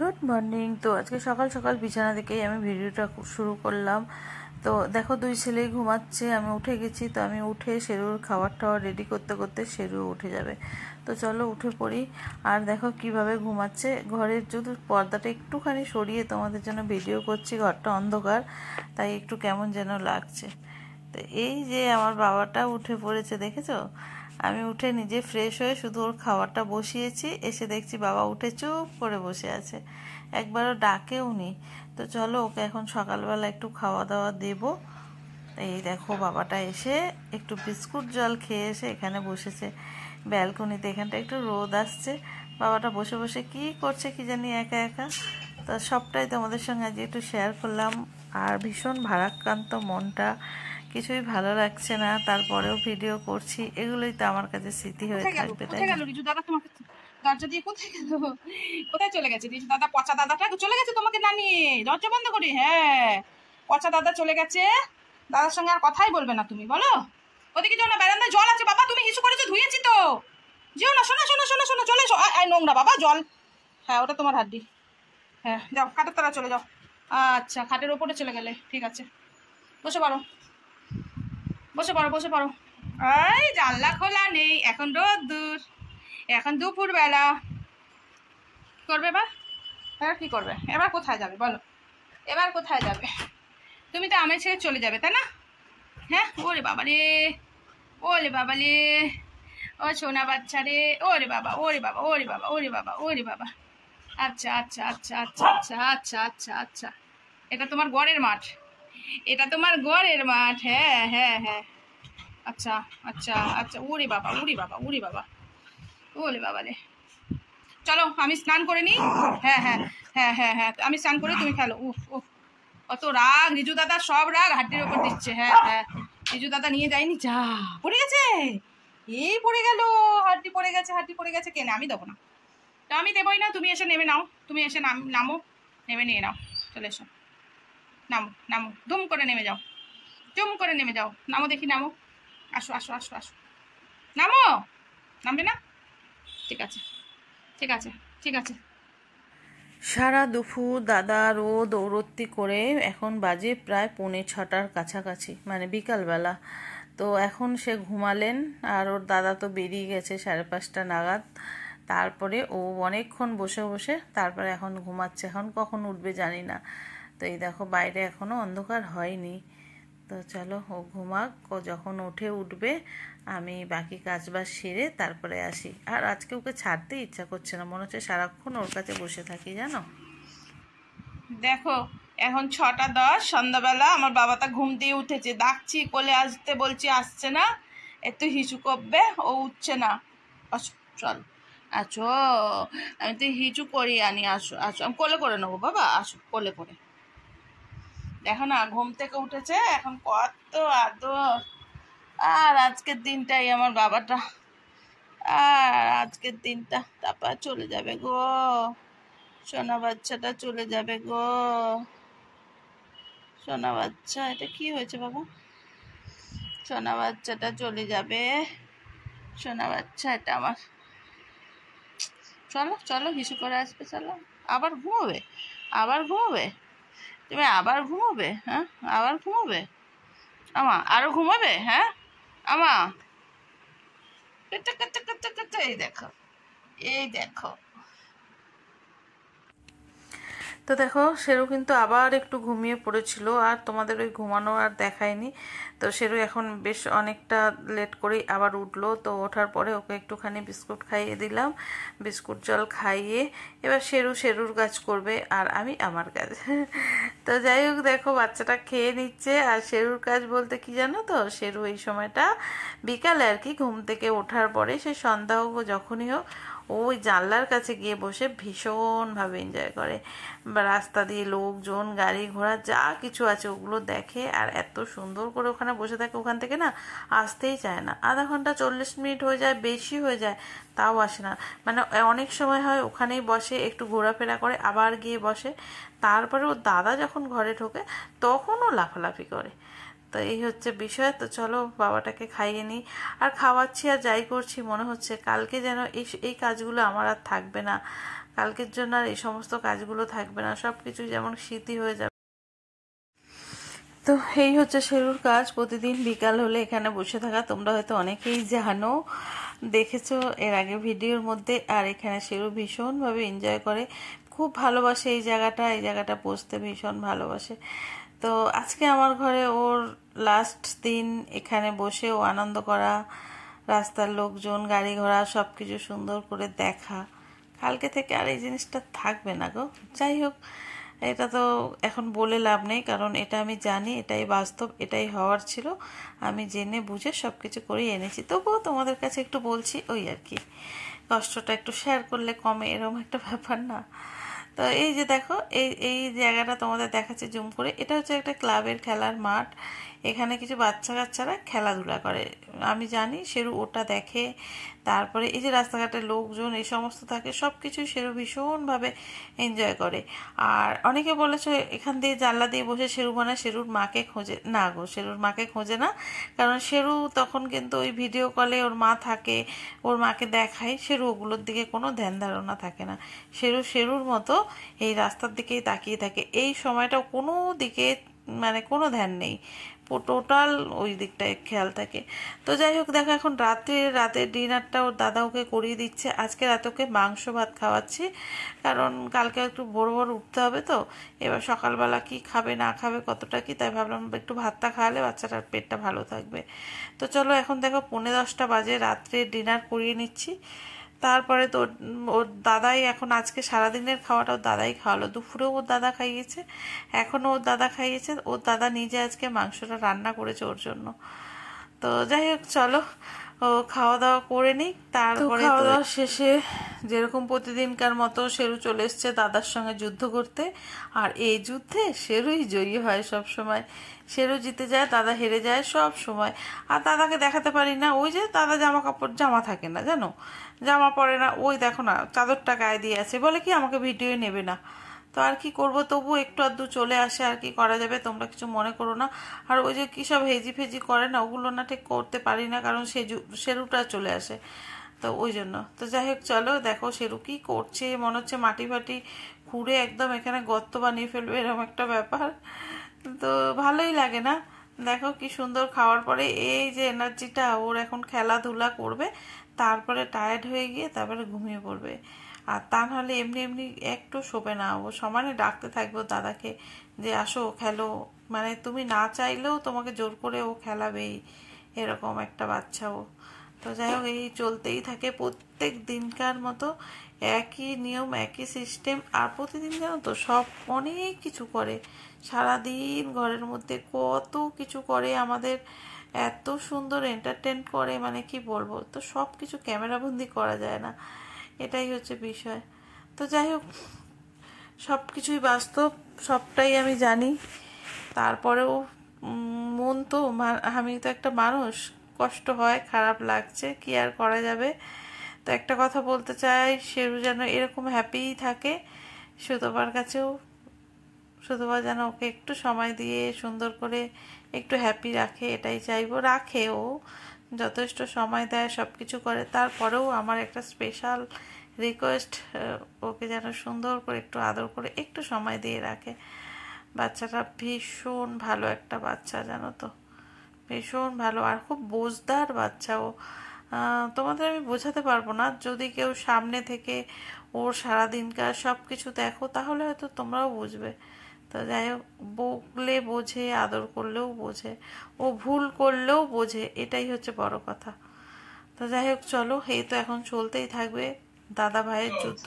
good morning তো আজকে সকাল সকাল বিছানা থেকেই আমি ভিডিওটা শুরু করলাম তো দেখো দুই ছেলেই ঘুমাচ্ছে আমি উঠে গেছি তো আমি উঠে শেরুর খাবার টাওয়ার রেডি করতে করতে শেরু উঠে যাবে তো চলো উঠে পড়ি আর দেখো কিভাবে ঘুমাচ্ছে ঘরের যদি পর্দাটা একটুখানি সরিয়ে তোমাদের জন্য ভিডিও করছি ঘরটা অন্ধকার তাই একটু কেমন যেন লাগছে তো এই যে আমার বাবাটা উঠে পড়েছে দেখেছো আমি উঠে নিজে ফ্রেশ হয়ে শুধু ওর খাবারটা বসিয়েছি এসে দেখছি বাবা উঠে চুপ করে বসে আছে একবারও ডাকে উনি তো চলো ওকে এখন সকালবেলা একটু খাওয়া দাওয়া দেব এই দেখো বাবাটা এসে একটু বিস্কুট জল খেয়ে এসে এখানে বসেছে ব্যালকনিতে এখানটা একটু রোদ আসছে বাবাটা বসে বসে কি করছে কি জানি একা একা তো সবটাই তোমাদের সঙ্গে আজকে একটু শেয়ার করলাম আর ভীষণ ভারাক্রান্ত মনটা কিছুই ভালো লাগছে না তারপরেও ভিডিও করছি এগুলোই তো আমার কাছে স্মৃতি হয়ে থাকবে তাই গেল রিজু দাদা তোমাকে দিয়ে কোথায় গেল কোথায় চলে গেছে রিজু দাদা পচা দাদাটা চলে গেছে তোমাকে বন্ধ হ্যাঁ পচা দাদা চলে গেছে দাদার সঙ্গে আর কথাই বলবে না তুমি বলো জল আছে বাবা তুমি তো না শোনো শোনো চলে এসো আয় নোংরা বাবা জল হ্যাঁ ওটা তোমার হাড্ডি হ্যাঁ যাও তারা চলে যাও আচ্ছা খাটের ওপরে চলে গেলে ঠিক আছে বসে পারো বসে পড়ো বসে পড়ো এই জানলা খোলা নেই এখন রোদ্দুর এখন দুপুরবেলা বেলা করবে বা এবার কী করবে এবার কোথায় যাবে বলো এবার কোথায় যাবে তুমি তো আমের ছেড়ে চলে যাবে তাই না হ্যাঁ ওরে বাবা রে ওরে বাবা রে ও সোনা বাচ্চা রে ওরে বাবা ওরে বাবা ওরে বাবা ওরে বাবা ওরে বাবা আচ্ছা আচ্ছা আচ্ছা আচ্ছা আচ্ছা আচ্ছা আচ্ছা আচ্ছা এটা তোমার গড়ের মাঠ এটা তোমার গড়ের মাঠ হ্যাঁ হ্যাঁ হ্যাঁ আচ্ছা আচ্ছা আচ্ছা উড়ি বাবা উড়ি বাবা উড়ি বাবা ওরে বাবা রে চলো আমি স্নান করে নিই হ্যাঁ হ্যাঁ হ্যাঁ হ্যাঁ হ্যাঁ আমি স্নান করে তুমি খেলো উফ ও অত রাগ রিজু দাদা সব রাগ হাড্ডির ওপর দিচ্ছে হ্যাঁ হ্যাঁ রিজু দাদা নিয়ে যায়নি যা পড়ে গেছে এই পড়ে গেল হাড্ডি পড়ে গেছে হাড্ডি পড়ে গেছে কেন আমি দেবো না তা আমি দেবোই না তুমি এসে নেমে নাও তুমি এসে নামো নেমে নিয়ে নাও চলে এসো নামো নামো দুম করে নেমে যাও চুম করে নেমে যাও নামো দেখি নামো আসো আসো আসো আসো নামো নামবে না ঠিক আছে ঠিক আছে ঠিক আছে সারা দুপুর দাদা রোদ ওরত্তি করে এখন বাজে প্রায় পৌনে ছটার কাছাকাছি মানে বিকালবেলা তো এখন সে ঘুমালেন আর ওর দাদা তো বেরিয়ে গেছে সাড়ে পাঁচটা নাগাদ তারপরে ও অনেকক্ষণ বসে বসে তারপরে এখন ঘুমাচ্ছে এখন কখন উঠবে জানি না তো এই দেখো বাইরে এখনও অন্ধকার হয়নি তো চলো ও ঘুমাক ও যখন উঠে উঠবে আমি বাকি কাজবাজ সেরে তারপরে আসি আর আজকে ওকে ছাড়তে ইচ্ছা করছে না মনে হচ্ছে সারাক্ষণ ওর কাছে বসে থাকি জানো দেখো এখন ছটা দশ সন্ধ্যাবেলা আমার বাবা তা ঘুম দিয়ে উঠেছে ডাকছি কোলে আসতে বলছি আসছে না একটু হিঁচু করবে ও উঠছে না আচ্ছা, চল আছো আমি তো হিঁচু করি আনি আসো আসো আমি কোলে করে নেবো বাবা আসো কোলে করে দেখো না ঘুম থেকে উঠেছে এখন কত আদর আর আজকের দিনটাই আমার বাবাটা আর আজকের দিনটা তারপর চলে যাবে গো সোনা বাচ্চাটা চলে যাবে গো সোনা বাচ্চা এটা কি হয়েছে বাবা সোনা বাচ্চাটা চলে যাবে সোনা বাচ্চা এটা আমার চলো চলো হিসু করে আসবে চলো আবার ঘুমোবে আবার ঘুমোবে তুমি আবার ঘুমোবে হ্যাঁ আবার ঘুমোবে আমা আরও ঘুমাবে হ্যাঁ আমা এই দেখো এই দেখো তো দেখো সেরু কিন্তু আবার একটু ঘুমিয়ে পড়েছিল আর তোমাদের ওই ঘুমানো আর দেখায়নি তো সেরু এখন বেশ অনেকটা লেট করেই আবার উঠলো তো ওঠার পরে ওকে একটুখানি বিস্কুট খাইয়ে দিলাম বিস্কুট জল খাইয়ে এবার সেরু সেরুর কাজ করবে আর আমি আমার কাজ তো যাই হোক দেখো বাচ্চাটা খেয়ে নিচ্ছে আর সেরুর কাজ বলতে কি জানো তো সেরু এই সময়টা বিকালে আর কি ঘুম থেকে ওঠার পরে সে সন্ধ্যা হোক যখনই হোক ওই জানলার কাছে গিয়ে বসে ভীষণভাবে এনজয় করে রাস্তা দিয়ে লোকজন গাড়ি ঘোড়া যা কিছু আছে ওগুলো দেখে আর এত সুন্দর করে ওখানে বসে থাকে ওখান থেকে না আসতেই চায় না আধা ঘন্টা চল্লিশ মিনিট হয়ে যায় বেশি হয়ে যায় তাও আসে না মানে অনেক সময় হয় ওখানেই বসে একটু ঘোরাফেরা করে আবার গিয়ে বসে তারপরে ও দাদা যখন ঘরে ঢোকে তখনও লাফালাফি করে তো এই হচ্ছে বিষয় তো চলো বাবাটাকে খাইয়ে নিই আর খাওয়াচ্ছি আর যাই করছি মনে হচ্ছে কালকে যেন এই এই কাজগুলো আমার আর থাকবে না কালকের জন্য আর এই সমস্ত কাজগুলো থাকবে না সব কিছু যেমন শীতই হয়ে যাবে তো এই হচ্ছে শেরুর কাজ প্রতিদিন বিকাল হলে এখানে বসে থাকা তোমরা হয়তো অনেকেই জানো দেখেছ এর আগে ভিডিওর মধ্যে আর এখানে শেরু ভীষণভাবে এনজয় করে খুব ভালোবাসে এই জায়গাটা এই জায়গাটা পৌঁছতে ভীষণ ভালোবাসে তো আজকে আমার ঘরে ওর লাস্ট দিন এখানে বসে ও আনন্দ করা রাস্তার লোকজন গাড়ি ঘোড়া সব কিছু সুন্দর করে দেখা কালকে থেকে আর এই জিনিসটা থাকবে না গো যাই হোক এটা তো এখন বলে লাভ নেই কারণ এটা আমি জানি এটাই বাস্তব এটাই হওয়ার ছিল আমি জেনে বুঝে সব কিছু করে এনেছি তবুও তোমাদের কাছে একটু বলছি ওই আর কি কষ্টটা একটু শেয়ার করলে কমে এরকম একটা ব্যাপার না তো এই যে দেখো এই এই জায়গাটা তোমাদের দেখাচ্ছে জুম করে এটা হচ্ছে একটা ক্লাবের খেলার মাঠ এখানে কিছু বাচ্চা কাচ্চারা খেলাধুলা করে আমি জানি সেরু ওটা দেখে তারপরে এই যে রাস্তাঘাটে লোকজন এই সমস্ত থাকে সব কিছুই সেরু ভীষণভাবে এনজয় করে আর অনেকে বলেছে এখান দিয়ে জানলা দিয়ে বসে সেরু মানে শেরুর মাকে খোঁজে না গো শেরুর মাকে খোঁজে না কারণ সেরু তখন কিন্তু ওই ভিডিও কলে ওর মা থাকে ওর মাকে দেখায় সেরু ওগুলোর দিকে কোনো ধ্যান ধারণা থাকে না সেরু শেরুর মতো এই রাস্তার দিকেই তাকিয়ে থাকে এই সময়টা কোনো দিকে মানে কোনো ধ্যান নেই টোটাল ওই দিকটায় খেয়াল থাকে তো যাই হোক দেখো এখন রাতে রাতের ডিনারটা ওর দাদা ওকে করিয়ে দিচ্ছে আজকে রাতে ওকে মাংস ভাত খাওয়াচ্ছি কারণ কালকে একটু ভোর ভোর উঠতে হবে তো এবার সকালবেলা কি খাবে না খাবে কতটা কি তাই ভাবলাম একটু ভাতটা খাওয়ালে বাচ্চাটার পেটটা ভালো থাকবে তো চলো এখন দেখো পৌনে দশটা বাজে রাত্রে ডিনার করিয়ে নিচ্ছি তারপরে তো ওর দাদাই এখন আজকে সারাদিনের খাওয়াটা ওর দাদাই খাওয়ালো দুপুরেও ওর দাদা খাইয়েছে এখনও ওর দাদা খাইয়েছে ওর দাদা নিজে আজকে মাংসটা রান্না করেছে ওর জন্য তো যাই হোক চলো ও খাওয়া দাওয়া করে নিই তারপরে খাওয়া দাওয়া শেষে যেরকম প্রতিদিনকার মতো শেরু চলে এসছে দাদার সঙ্গে যুদ্ধ করতে আর এই যুদ্ধে শেরুই জয়ী হয় সব সময় শেরু জিতে যায় দাদা হেরে যায় সব সময় আর দাদাকে দেখাতে পারি না ওই যে দাদা জামা কাপড় জামা থাকে না জানো জামা পরে না ওই দেখো না চাদরটা গায়ে দিয়ে আছে বলে কি আমাকে ভিডিও নেবে না তো আর কি করবো তবু একটু আধটু চলে আসে আর কি করা যাবে তোমরা কিছু মনে করো না আর ওই যে কী সব হেজি ফেজি করে না ওগুলো না ঠিক করতে পারি না কারণ সে সেরুটা চলে আসে তো ওই জন্য তো যাই হোক চলো দেখো সেরু কি করছে মনে হচ্ছে মাটি ফাটি খুঁড়ে একদম এখানে গর্ত বানিয়ে ফেলবে এরকম একটা ব্যাপার তো ভালোই লাগে না দেখো কি সুন্দর খাওয়ার পরে এই যে এনার্জিটা ওর এখন খেলাধুলা করবে তারপরে টায়ার্ড হয়ে গিয়ে তারপরে ঘুমিয়ে পড়বে আর তা নাহলে এমনি এমনি একটু শোবে না ও সমানে ডাকতে থাকবে দাদাকে যে আসো খেলো মানে তুমি না চাইলেও তোমাকে জোর করে ও খেলাবেই এরকম একটা বাচ্চা ও তো যাই হোক এই চলতেই থাকে প্রত্যেক দিনকার মতো একই নিয়ম একই সিস্টেম আর প্রতিদিন জানো তো সব অনেক কিছু করে সারাদিন ঘরের মধ্যে কত কিছু করে আমাদের এত সুন্দর এন্টারটেন করে মানে কি বলবো তো সব কিছু ক্যামেরাবন্দি করা যায় না এটাই হচ্ছে বিষয় তো যাই হোক সব কিছুই বাস্তব সবটাই আমি জানি তারপরেও মন তো আমি তো একটা মানুষ কষ্ট হয় খারাপ লাগছে কি আর করা যাবে তো একটা কথা বলতে চাই শেরু যেন এরকম হ্যাপিই থাকে সুতোবার কাছেও সুতোবার যেন ওকে একটু সময় দিয়ে সুন্দর করে একটু হ্যাপি রাখে এটাই চাইবো রাখে ও যথেষ্ট সময় দেয় সব কিছু করে তারপরেও আমার একটা স্পেশাল রিকোয়েস্ট ওকে যেন সুন্দর করে একটু আদর করে একটু সময় দিয়ে রাখে বাচ্চাটা ভীষণ ভালো একটা বাচ্চা জানো তো ভীষণ ভালো আর খুব বোঝদার বাচ্চা ও তোমাদের আমি বোঝাতে পারবো না যদি কেউ সামনে থেকে ওর সারাদিনকার সব কিছু দেখো তাহলে হয়তো তোমরাও বুঝবে তো যাই হোক বকলে বোঝে আদর করলেও বোঝে ও ভুল করলেও বোঝে এটাই হচ্ছে বড় কথা তো যাই হোক চলো এই তো এখন চলতেই থাকবে দাদা ভাইয়ের যুদ্ধ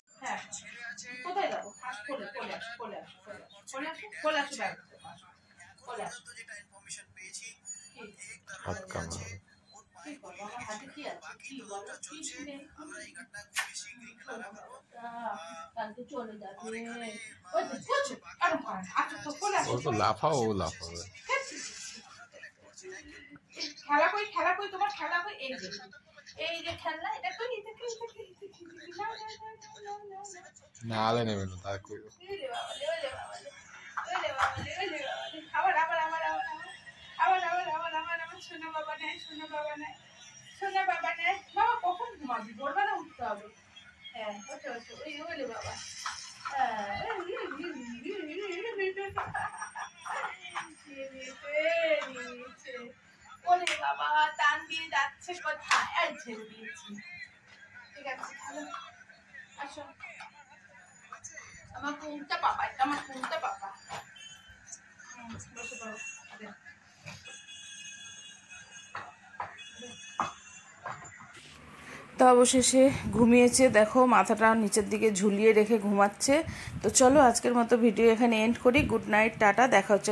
হ্যাঁ, হ্যাঁ কোথায় যাবো কোলে হ্যাঁ, কোলে আসো কোলে আসো কোলে আসো কোলে আসো ব্যাগ কোলে আসো আচ্ছা, লাফাও লাফাও খেলা কই খেলা কই তোমার খেলা কই এই যে এই যে খেলনা এটা তো এটা নালে নেবে না তা কইও আবার বাবা বাবা বাবা বাবা হ্যাঁ বাবা টান দিয়ে যাচ্ছে দিয়েছি ঠিক আছে আসো আমার এটা আমার তো অবশেষে ঘুমিয়েছে দেখো মাথাটা নিচের দিকে ঝুলিয়ে রেখে ঘুমাচ্ছে তো চলো আজকের মতো ভিডিও এখানে এন্ড করি গুড নাইট টাটা দেখা হচ্ছে